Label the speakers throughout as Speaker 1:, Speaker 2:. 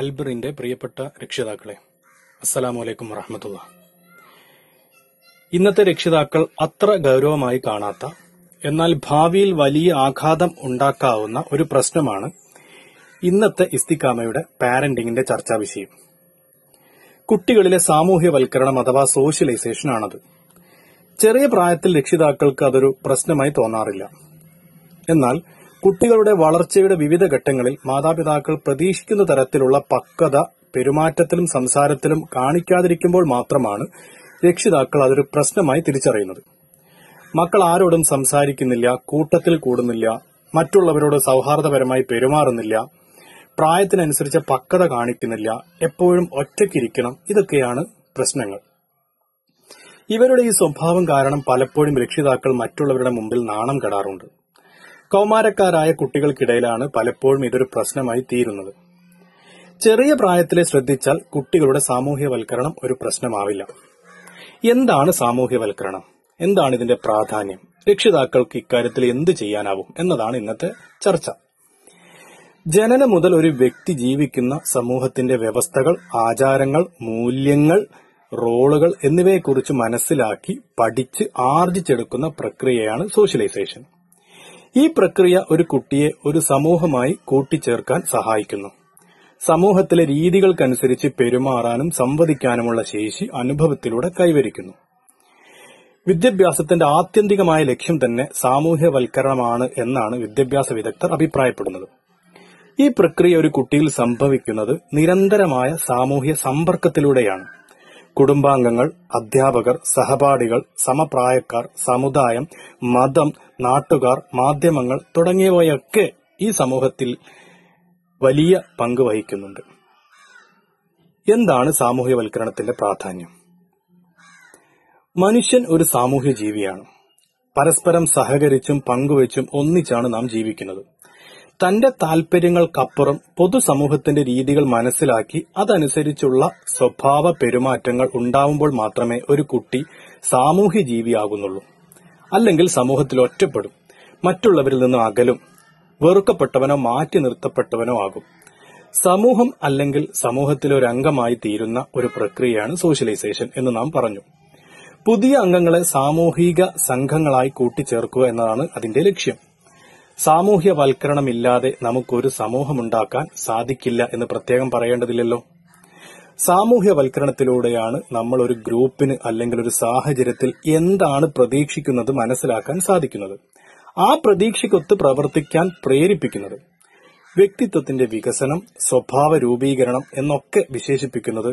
Speaker 1: അൽബറിന്റെ പ്രിയപ്പെട്ട രക്ഷിതാക്കളെ അസ്സലാമു അലൈക്കും വറഹമത്തുള്ള ഇന്നത്തെ രക്ഷിതാക്കൾ അത്ര ഗൗരവമായി കാണാത്ത എന്നാൽ ഭാവിയിൽ വലിയ ആഘാതം ഉണ്ടാക്കാവുന്ന ഒരു പ്രശ്നമാണ് ഇന്നത്തെ ഇസ്തിക്കാമയുടെ പാരന്റിംഗിന്റെ ചർച്ചാ വിഷയം കുട്ടികളിലെ സാമൂഹ്യവൽക്കരണം അഥവാ സോഷ്യലൈസേഷൻ ആണത് ചെറിയ പ്രായത്തിൽ രക്ഷിതാക്കൾക്ക് അതൊരു പ്രശ്നമായി തോന്നാറില്ല എന്നാൽ കുട്ടികളുടെ വളർച്ചയുടെ വിവിധ ഘട്ടങ്ങളിൽ മാതാപിതാക്കൾ പ്രതീക്ഷിക്കുന്ന തരത്തിലുള്ള പക്വത പെരുമാറ്റത്തിലും സംസാരത്തിലും കാണിക്കാതിരിക്കുമ്പോൾ മാത്രമാണ് രക്ഷിതാക്കൾ അതൊരു പ്രശ്നമായി തിരിച്ചറിയുന്നത് മക്കൾ ആരോടും സംസാരിക്കുന്നില്ല കൂട്ടത്തിൽ കൂടുന്നില്ല മറ്റുള്ളവരോട് സൌഹാർദ്ദപരമായി പെരുമാറുന്നില്ല പ്രായത്തിനനുസരിച്ച് പക്വത കാണിക്കുന്നില്ല എപ്പോഴും ഒറ്റയ്ക്കിരിക്കണം ഇതൊക്കെയാണ് പ്രശ്നങ്ങൾ ഇവരുടെ ഈ സ്വഭാവം കാരണം പലപ്പോഴും രക്ഷിതാക്കൾ മറ്റുള്ളവരുടെ മുമ്പിൽ നാണം കെടാറുണ്ട് കൌമാരക്കാരായ കുട്ടികൾക്കിടയിലാണ് പലപ്പോഴും ഇതൊരു പ്രശ്നമായി തീരുന്നത് ചെറിയ പ്രായത്തിലെ ശ്രദ്ധിച്ചാൽ കുട്ടികളുടെ സാമൂഹ്യവൽക്കരണം ഒരു പ്രശ്നമാവില്ല എന്താണ് സാമൂഹ്യവൽക്കരണം എന്താണ് ഇതിന്റെ പ്രാധാന്യം രക്ഷിതാക്കൾക്ക് ഇക്കാര്യത്തിൽ എന്ത് ചെയ്യാനാവും എന്നതാണ് ഇന്നത്തെ ചർച്ച ജനനം മുതൽ ഒരു വ്യക്തി ജീവിക്കുന്ന സമൂഹത്തിന്റെ വ്യവസ്ഥകൾ ആചാരങ്ങൾ മൂല്യങ്ങൾ റോളുകൾ എന്നിവയെക്കുറിച്ച് മനസ്സിലാക്കി പഠിച്ച് ആർജിച്ചെടുക്കുന്ന പ്രക്രിയയാണ് സോഷ്യലൈസേഷൻ ഈ പ്രക്രിയ ഒരു കുട്ടിയെ ഒരു സമൂഹമായി കൂട്ടിച്ചേർക്കാൻ സഹായിക്കുന്നു സമൂഹത്തിലെ രീതികൾക്കനുസരിച്ച് പെരുമാറാനും സംവദിക്കാനുമുള്ള ശേഷി അനുഭവത്തിലൂടെ കൈവരിക്കുന്നു വിദ്യാഭ്യാസത്തിന്റെ ആത്യന്തികമായ ലക്ഷ്യം തന്നെ സാമൂഹ്യവൽക്കരണമാണ് എന്നാണ് വിദ്യാഭ്യാസ വിദഗ്ധർ അഭിപ്രായപ്പെടുന്നത് ഈ പ്രക്രിയ ഒരു കുട്ടിയിൽ സംഭവിക്കുന്നത് നിരന്തരമായ സാമൂഹ്യ സമ്പർക്കത്തിലൂടെയാണ് കുടുംബാംഗങ്ങൾ അധ്യാപകർ സഹപാഠികൾ സമപ്രായക്കാർ സമുദായം മതം നാട്ടുകാർ മാധ്യമങ്ങൾ തുടങ്ങിയവയൊക്കെ ഈ സമൂഹത്തിൽ വലിയ പങ്ക് വഹിക്കുന്നുണ്ട് എന്താണ് സാമൂഹ്യവൽക്കരണത്തിന്റെ പ്രാധാന്യം മനുഷ്യൻ ഒരു സാമൂഹ്യ ജീവിയാണ് പരസ്പരം സഹകരിച്ചും പങ്കുവച്ചും ഒന്നിച്ചാണ് നാം ജീവിക്കുന്നത് തന്റെ താൽപര്യങ്ങൾക്കപ്പുറം പൊതുസമൂഹത്തിന്റെ രീതികൾ മനസ്സിലാക്കി അതനുസരിച്ചുള്ള സ്വഭാവ പെരുമാറ്റങ്ങൾ ഉണ്ടാവുമ്പോൾ മാത്രമേ ഒരു കുട്ടി സാമൂഹ്യ ജീവിയാകുന്നുള്ളൂ അല്ലെങ്കിൽ സമൂഹത്തിൽ ഒറ്റപ്പെടും മറ്റുള്ളവരിൽ നിന്നും അകലും വെറുക്കപ്പെട്ടവനോ മാറ്റി നിർത്തപ്പെട്ടവനോ ആകും സമൂഹം അല്ലെങ്കിൽ സമൂഹത്തിലെ ഒരു അംഗമായി തീരുന്ന ഒരു പ്രക്രിയയാണ് സോഷ്യലൈസേഷൻ എന്ന് നാം പറഞ്ഞു പുതിയ അംഗങ്ങളെ സാമൂഹിക സംഘങ്ങളായി കൂട്ടിച്ചേർക്കുക എന്നതാണ് അതിന്റെ ലക്ഷ്യം സാമൂഹ്യവൽക്കരണമില്ലാതെ നമുക്കൊരു സമൂഹമുണ്ടാക്കാൻ സാധിക്കില്ല എന്ന് പ്രത്യേകം പറയേണ്ടതില്ലല്ലോ സാമൂഹ്യവൽക്കരണത്തിലൂടെയാണ് നമ്മൾ ഒരു ഗ്രൂപ്പിന് അല്ലെങ്കിൽ ഒരു സാഹചര്യത്തിൽ എന്താണ് പ്രതീക്ഷിക്കുന്നത് മനസ്സിലാക്കാൻ സാധിക്കുന്നത് ആ പ്രതീക്ഷയ്ക്കൊത്ത് പ്രവർത്തിക്കാൻ പ്രേരിപ്പിക്കുന്നത് വ്യക്തിത്വത്തിന്റെ വികസനം സ്വഭാവ രൂപീകരണം എന്നൊക്കെ വിശേഷിപ്പിക്കുന്നത്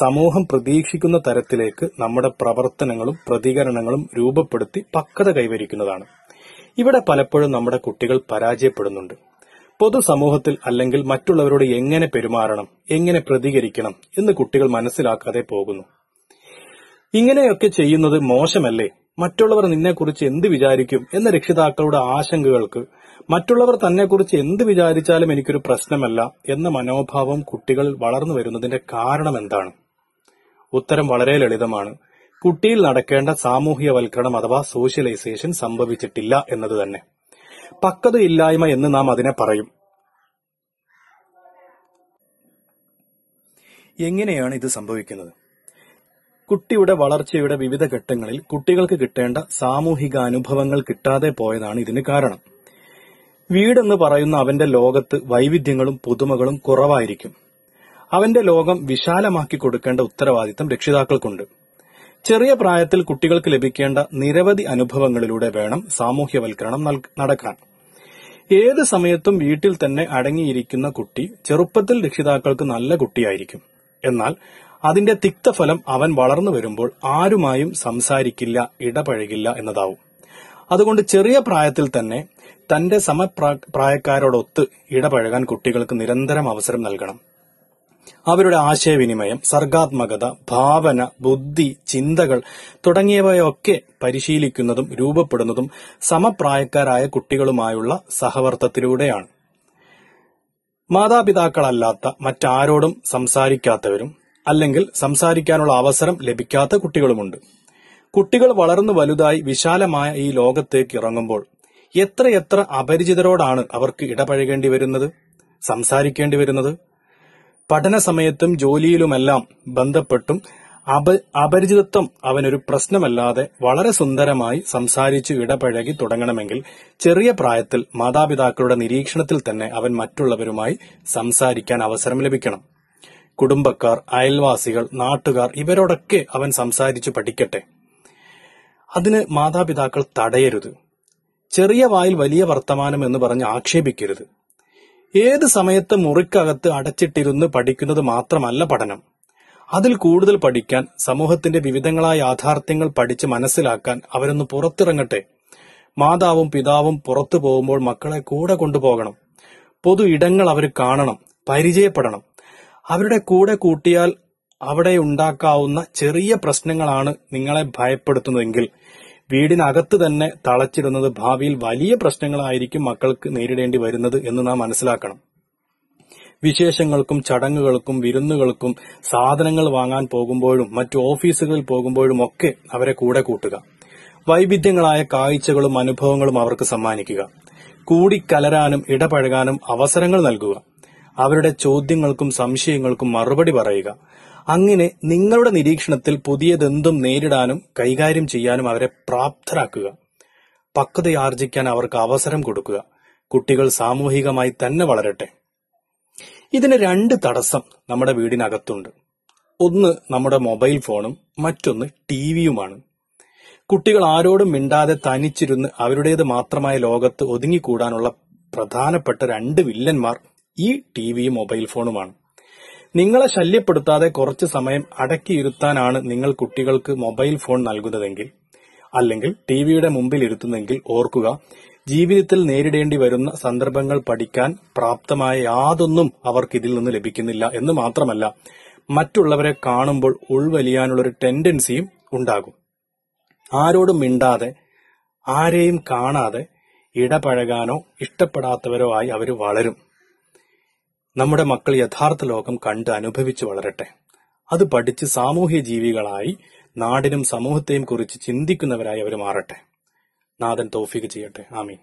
Speaker 1: സമൂഹം പ്രതീക്ഷിക്കുന്ന തരത്തിലേക്ക് നമ്മുടെ പ്രവർത്തനങ്ങളും പ്രതികരണങ്ങളും രൂപപ്പെടുത്തി പക്വത കൈവരിക്കുന്നതാണ് ഇവിടെ പലപ്പോഴും നമ്മുടെ കുട്ടികൾ പരാജയപ്പെടുന്നുണ്ട് പൊതുസമൂഹത്തിൽ അല്ലെങ്കിൽ മറ്റുള്ളവരോട് എങ്ങനെ പെരുമാറണം എങ്ങനെ പ്രതികരിക്കണം എന്ന് കുട്ടികൾ മനസ്സിലാക്കാതെ പോകുന്നു ഇങ്ങനെയൊക്കെ ചെയ്യുന്നത് മോശമല്ലേ മറ്റുള്ളവർ നിന്നെക്കുറിച്ച് എന്ത് വിചാരിക്കും എന്ന രക്ഷിതാക്കളുടെ ആശങ്കകൾക്ക് മറ്റുള്ളവർ തന്നെക്കുറിച്ച് എന്ത് വിചാരിച്ചാലും എനിക്കൊരു പ്രശ്നമല്ല എന്ന മനോഭാവം കുട്ടികൾ വളർന്നു വരുന്നതിന്റെ കാരണം എന്താണ് ഉത്തരം വളരെ ലളിതമാണ് കുട്ടിയിൽ നടക്കേണ്ട സാമൂഹ്യവൽക്കരണം അഥവാ സോഷ്യലൈസേഷൻ സംഭവിച്ചിട്ടില്ല എന്നത് തന്നെ പക്വതയില്ലായ്മ എന്ന് നാം അതിനെ പറയും എങ്ങനെയാണ് ഇത് സംഭവിക്കുന്നത് കുട്ടിയുടെ വളർച്ചയുടെ വിവിധ ഘട്ടങ്ങളിൽ കുട്ടികൾക്ക് കിട്ടേണ്ട സാമൂഹിക അനുഭവങ്ങൾ കിട്ടാതെ പോയതാണ് ഇതിന് കാരണം വീടെന്ന് പറയുന്ന അവന്റെ ലോകത്ത് വൈവിധ്യങ്ങളും പുതുമകളും കുറവായിരിക്കും അവന്റെ ലോകം വിശാലമാക്കി കൊടുക്കേണ്ട ഉത്തരവാദിത്തം രക്ഷിതാക്കൾക്കുണ്ട് ചെറിയ പ്രായത്തിൽ കുട്ടികൾക്ക് ലഭിക്കേണ്ട നിരവധി അനുഭവങ്ങളിലൂടെ വേണം സാമൂഹ്യവൽക്കരണം നടക്കാൻ ഏത് സമയത്തും വീട്ടിൽ തന്നെ അടങ്ങിയിരിക്കുന്ന കുട്ടി ചെറുപ്പത്തിൽ രക്ഷിതാക്കൾക്ക് നല്ല കുട്ടിയായിരിക്കും എന്നാൽ അതിന്റെ തിക്തഫലം അവൻ വളർന്നു വരുമ്പോൾ ആരുമായും സംസാരിക്കില്ല ഇടപഴകില്ല എന്നതാവും അതുകൊണ്ട് ചെറിയ പ്രായത്തിൽ തന്നെ തന്റെ സമപ്രായക്കാരോടൊത്ത് ഇടപഴകാൻ കുട്ടികൾക്ക് നിരന്തരം അവസരം നൽകണം അവരുടെ ആശയവിനിമയം സർഗാത്മകത ഭാവന ബുദ്ധി ചിന്തകൾ തുടങ്ങിയവയൊക്കെ പരിശീലിക്കുന്നതും രൂപപ്പെടുന്നതും സമപ്രായക്കാരായ കുട്ടികളുമായുള്ള സഹവർത്തത്തിലൂടെയാണ് മാതാപിതാക്കളല്ലാത്ത മറ്റാരോടും സംസാരിക്കാത്തവരും അല്ലെങ്കിൽ സംസാരിക്കാനുള്ള അവസരം ലഭിക്കാത്ത കുട്ടികളുമുണ്ട് കുട്ടികൾ വളർന്നു വലുതായി വിശാലമായ ഈ ലോകത്തേക്ക് ഇറങ്ങുമ്പോൾ എത്രയെത്ര അപരിചിതരോടാണ് അവർക്ക് ഇടപഴകേണ്ടി വരുന്നത് സംസാരിക്കേണ്ടി വരുന്നത് പഠന സമയത്തും ജോലിയിലുമെല്ലാം ബന്ധപ്പെട്ടും അപ അപരിചിതത്വം അവനൊരു പ്രശ്നമല്ലാതെ വളരെ സുന്ദരമായി സംസാരിച്ചു ഇടപഴകി തുടങ്ങണമെങ്കിൽ ചെറിയ പ്രായത്തിൽ മാതാപിതാക്കളുടെ നിരീക്ഷണത്തിൽ തന്നെ അവൻ മറ്റുള്ളവരുമായി സംസാരിക്കാൻ അവസരം ലഭിക്കണം കുടുംബക്കാർ അയൽവാസികൾ നാട്ടുകാർ ഇവരോടൊക്കെ അവൻ സംസാരിച്ചു പഠിക്കട്ടെ അതിന് മാതാപിതാക്കൾ തടയരുത് ചെറിയ വായിൽ വലിയ വർത്തമാനം എന്ന് പറഞ്ഞ് ആക്ഷേപിക്കരുത് ഏത് സമയത്ത് മുറിക്കകത്ത് അടച്ചിട്ടിരുന്ന് പഠിക്കുന്നത് മാത്രമല്ല പഠനം അതിൽ കൂടുതൽ പഠിക്കാൻ സമൂഹത്തിന്റെ വിവിധങ്ങളായ യാഥാർത്ഥ്യങ്ങൾ പഠിച്ച് മനസ്സിലാക്കാൻ അവരൊന്ന് പുറത്തിറങ്ങട്ടെ മാതാവും പിതാവും പുറത്തു പോകുമ്പോൾ മക്കളെ കൂടെ കൊണ്ടുപോകണം പൊതു ഇടങ്ങൾ അവർ കാണണം പരിചയപ്പെടണം അവരുടെ കൂടെ കൂട്ടിയാൽ അവിടെ ഉണ്ടാക്കാവുന്ന ചെറിയ പ്രശ്നങ്ങളാണ് നിങ്ങളെ ഭയപ്പെടുത്തുന്നതെങ്കിൽ വീടിനകത്ത് തന്നെ തളച്ചിടുന്നത് ഭാവിയിൽ വലിയ പ്രശ്നങ്ങളായിരിക്കും മക്കൾക്ക് നേരിടേണ്ടി വരുന്നത് എന്ന് നാം മനസ്സിലാക്കണം വിശേഷങ്ങൾക്കും ചടങ്ങുകൾക്കും വിരുന്നുകൾക്കും സാധനങ്ങൾ വാങ്ങാൻ പോകുമ്പോഴും മറ്റു ഓഫീസുകളിൽ പോകുമ്പോഴും ഒക്കെ അവരെ കൂടെ കൂട്ടുക വൈവിധ്യങ്ങളായ കാഴ്ചകളും അനുഭവങ്ങളും അവർക്ക് സമ്മാനിക്കുക കൂടിക്കലരാനും ഇടപഴകാനും അവസരങ്ങൾ നൽകുക അവരുടെ ചോദ്യങ്ങൾക്കും സംശയങ്ങൾക്കും മറുപടി പറയുക അങ്ങനെ നിങ്ങളുടെ നിരീക്ഷണത്തിൽ പുതിയതെന്തും നേരിടാനും കൈകാര്യം ചെയ്യാനും അവരെ പ്രാപ്തരാക്കുക പക്വതയാർജിക്കാൻ അവർക്ക് അവസരം കൊടുക്കുക കുട്ടികൾ സാമൂഹികമായി തന്നെ വളരട്ടെ ഇതിന് രണ്ട് തടസ്സം നമ്മുടെ വീടിനകത്തുണ്ട് ഒന്ന് നമ്മുടെ മൊബൈൽ ഫോണും മറ്റൊന്ന് ടി വിയുമാണ് കുട്ടികൾ ആരോടും മിണ്ടാതെ തനിച്ചിരുന്ന് അവരുടേത് മാത്രമായ ലോകത്ത് ഒതുങ്ങിക്കൂടാനുള്ള പ്രധാനപ്പെട്ട രണ്ട് വില്ലന്മാർ ഈ ടി വിയും മൊബൈൽ ഫോണുമാണ് നിങ്ങളെ ശല്യപ്പെടുത്താതെ കുറച്ച് സമയം അടക്കിയിരുത്താനാണ് നിങ്ങൾ കുട്ടികൾക്ക് മൊബൈൽ ഫോൺ നൽകുന്നതെങ്കിൽ അല്ലെങ്കിൽ ടി വിയുടെ മുമ്പിൽ ഇരുത്തുന്നെങ്കിൽ ഓർക്കുക ജീവിതത്തിൽ നേരിടേണ്ടി വരുന്ന സന്ദർഭങ്ങൾ പഠിക്കാൻ പ്രാപ്തമായ യാതൊന്നും അവർക്ക് ഇതിൽ നിന്ന് ലഭിക്കുന്നില്ല എന്ന് മാത്രമല്ല മറ്റുള്ളവരെ കാണുമ്പോൾ ഒരു ടെൻഡൻസിയും ഉണ്ടാകും ആരോടും മിണ്ടാതെ ആരെയും കാണാതെ ഇടപഴകാനോ ഇഷ്ടപ്പെടാത്തവരോ ആയി അവർ വളരും നമ്മുടെ മക്കൾ യഥാർത്ഥ ലോകം കണ്ട് അനുഭവിച്ചു വളരട്ടെ അത് പഠിച്ച് സാമൂഹ്യ ജീവികളായി നാടിനും സമൂഹത്തെയും കുറിച്ച് ചിന്തിക്കുന്നവരായി അവർ മാറട്ടെ നാഥൻ തോഫിക്ക് ചെയ്യട്ടെ ആമീൻ